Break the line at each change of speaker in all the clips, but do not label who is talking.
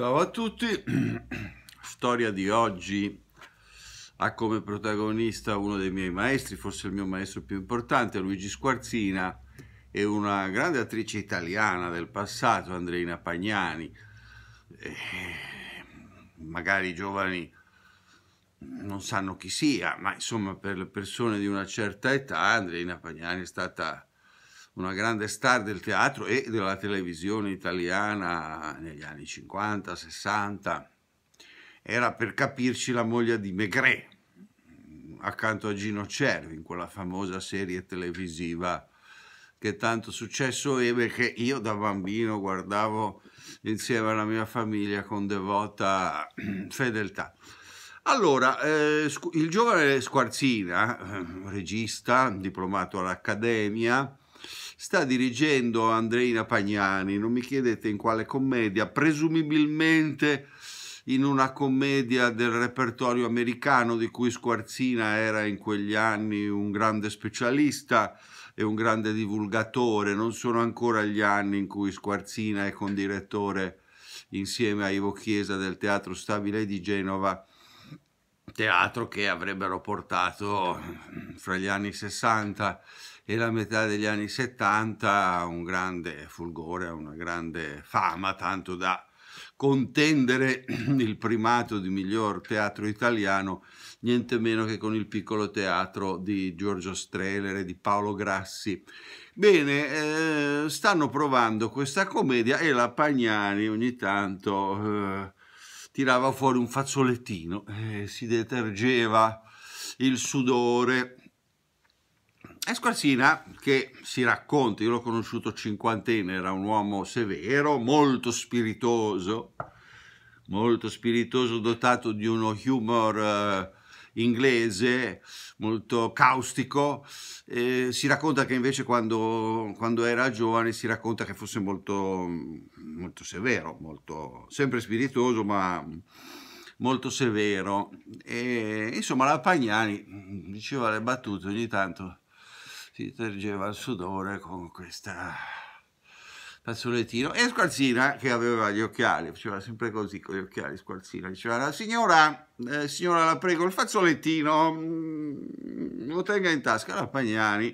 Ciao a tutti, storia di oggi ha come protagonista uno dei miei maestri, forse il mio maestro più importante, Luigi Squarzina e una grande attrice italiana del passato, Andreina Pagnani. Eh, magari i giovani non sanno chi sia, ma insomma per le persone di una certa età Andreina Pagnani è stata una grande star del teatro e della televisione italiana negli anni 50, 60. Era per capirci la moglie di Maigret, accanto a Gino Cervi, in quella famosa serie televisiva che tanto successo ebbe che io da bambino guardavo insieme alla mia famiglia con devota fedeltà. Allora, eh, il giovane Squarzina, eh, regista, diplomato all'Accademia, sta dirigendo Andreina Pagnani, non mi chiedete in quale commedia, presumibilmente in una commedia del repertorio americano di cui Squarzina era in quegli anni un grande specialista e un grande divulgatore, non sono ancora gli anni in cui Squarzina è condirettore insieme a Ivo Chiesa del Teatro Stabile di Genova, teatro che avrebbero portato fra gli anni 60 e la metà degli anni 70 un grande fulgore, una grande fama, tanto da contendere il primato di miglior teatro italiano niente meno che con il piccolo teatro di Giorgio Streller e di Paolo Grassi. Bene, eh, stanno provando questa commedia e la Pagnani ogni tanto eh, tirava fuori un fazzolettino, e eh, si detergeva il sudore e Squarzina, che si racconta, io l'ho conosciuto cinquantenne, era un uomo severo, molto spiritoso, molto spiritoso, dotato di uno humor eh, inglese, molto caustico. Eh, si racconta che invece quando, quando, era giovane si racconta che fosse molto, molto severo, molto, sempre spiritoso, ma molto severo. E, insomma, la Pagnani mm, diceva le battute ogni tanto si tergeva il sudore con questa fazzolettino e Squalzina che aveva gli occhiali, faceva sempre così con gli occhiali Squalzina, diceva la signora, eh, signora la prego il fazzolettino mh, mm, lo tenga in tasca, la Pagnani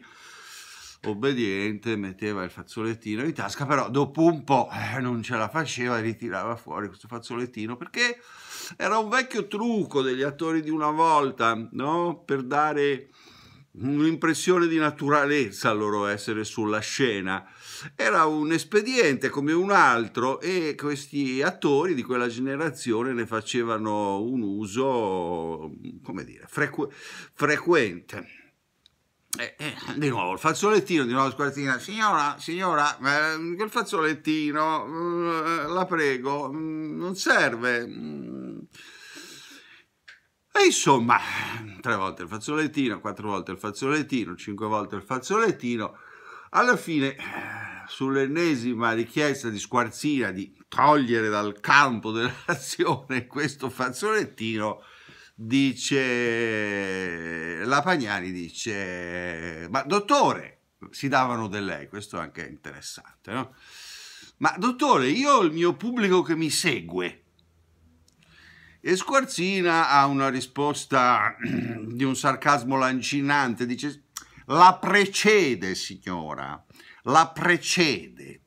obbediente metteva il fazzolettino in tasca, però dopo un po' eh, non ce la faceva e ritirava fuori questo fazzolettino perché era un vecchio trucco degli attori di una volta, no? Per dare un'impressione di naturalezza al loro essere sulla scena. Era un espediente come un altro e questi attori di quella generazione ne facevano un uso, come dire, frequ frequente. Eh, eh, di nuovo il fazzolettino, di nuovo squartina, signora, signora, eh, quel fazzolettino, eh, la prego, mm, non serve. Mm. E insomma, tre volte il fazzolettino, quattro volte il fazzolettino, cinque volte il fazzolettino. Alla fine, eh, sull'ennesima richiesta di Squarzina di togliere dal campo dell'azione questo fazzolettino, dice la Pagnani dice ma dottore si davano del lei questo anche è interessante no? ma dottore io ho il mio pubblico che mi segue e Squarzina ha una risposta di un sarcasmo lancinante, dice la precede signora, la precede.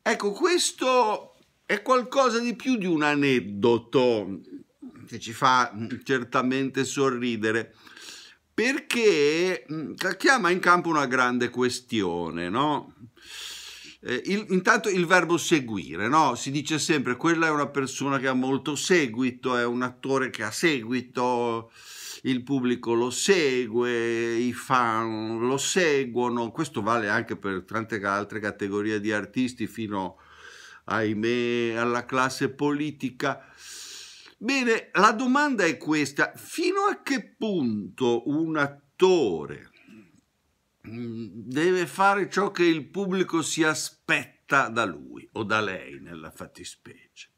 Ecco, questo è qualcosa di più di un aneddoto che ci fa mm, certamente sorridere, perché mm, chiama in campo una grande questione, no? eh, il, intanto il verbo seguire, no? si dice sempre quella è una persona che ha molto seguito, è un attore che ha seguito, il pubblico lo segue, i fan lo seguono, questo vale anche per tante altre categorie di artisti fino, ahimè, alla classe politica. Bene, la domanda è questa, fino a che punto un attore deve fare ciò che il pubblico si aspetta da lui o da lei nella fattispecie.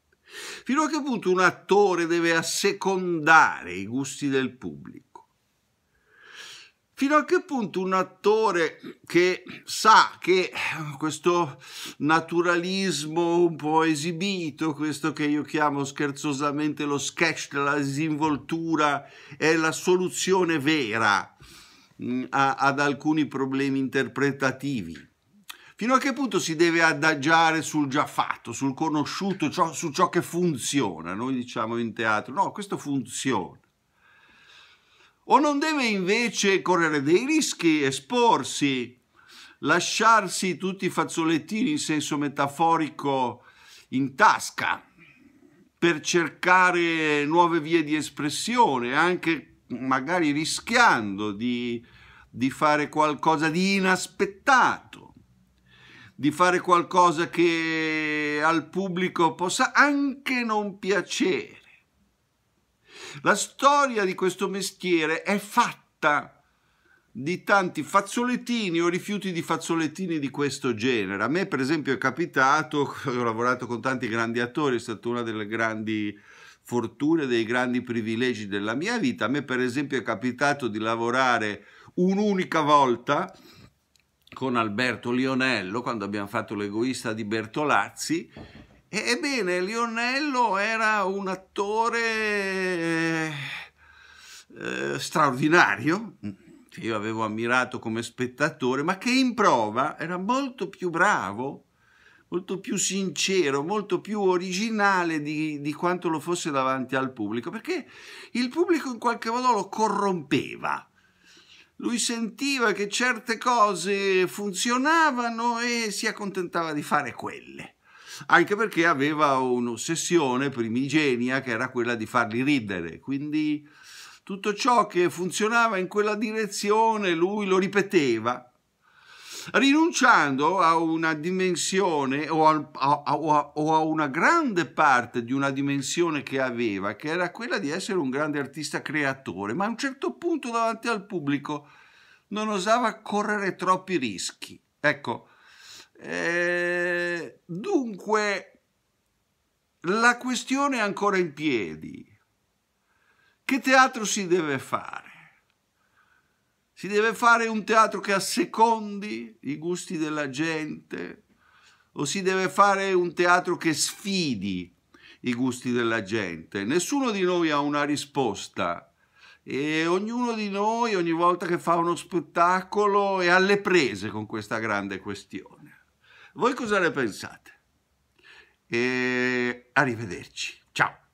Fino a che punto un attore deve assecondare i gusti del pubblico? Fino a che punto un attore che sa che eh, questo naturalismo un po' esibito, questo che io chiamo scherzosamente lo sketch della disinvoltura, è la soluzione vera Mm, a, ad alcuni problemi interpretativi. Fino a che punto si deve adagiare sul già fatto, sul conosciuto, ciò, su ciò che funziona? Noi diciamo in teatro, no, questo funziona. O non deve invece correre dei rischi, esporsi, lasciarsi tutti i fazzolettini in senso metaforico in tasca per cercare nuove vie di espressione, anche magari rischiando di, di fare qualcosa di inaspettato, di fare qualcosa che al pubblico possa anche non piacere. La storia di questo mestiere è fatta di tanti fazzolettini o rifiuti di fazzolettini di questo genere. A me, per esempio, è capitato, ho lavorato con tanti grandi attori, è stata una delle grandi fortune, dei grandi privilegi della mia vita. A me per esempio è capitato di lavorare un'unica volta con Alberto Lionello quando abbiamo fatto l'egoista di Bertolazzi. Ebbene, Lionello era un attore eh, straordinario, che io avevo ammirato come spettatore, ma che in prova era molto più bravo molto più sincero, molto più originale di, di, quanto lo fosse davanti al pubblico, perché il pubblico in qualche modo lo corrompeva. Lui sentiva che certe cose funzionavano e si accontentava di fare quelle, anche perché aveva un'ossessione primigenia che era quella di farli ridere, quindi tutto ciò che funzionava in quella direzione lui lo ripeteva rinunciando a una dimensione o a, a, a, o a, una grande parte di una dimensione che aveva, che era quella di essere un grande artista creatore, ma a un certo punto davanti al pubblico non osava correre troppi rischi. Ecco, eh, dunque la questione è ancora in piedi. Che teatro si deve fare? Si deve fare un teatro che assecondi i gusti della gente o si deve fare un teatro che sfidi i gusti della gente? Nessuno di noi ha una risposta e ognuno di noi ogni volta che fa uno spettacolo è alle prese con questa grande questione. Voi cosa ne pensate? E arrivederci. Ciao.